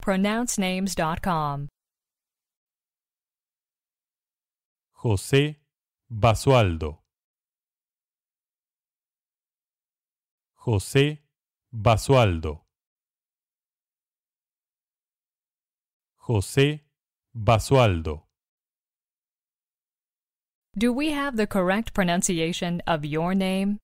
pronouncenames.com. José Basualdo. José Basualdo. José Basualdo. Do we have the correct pronunciation of your name?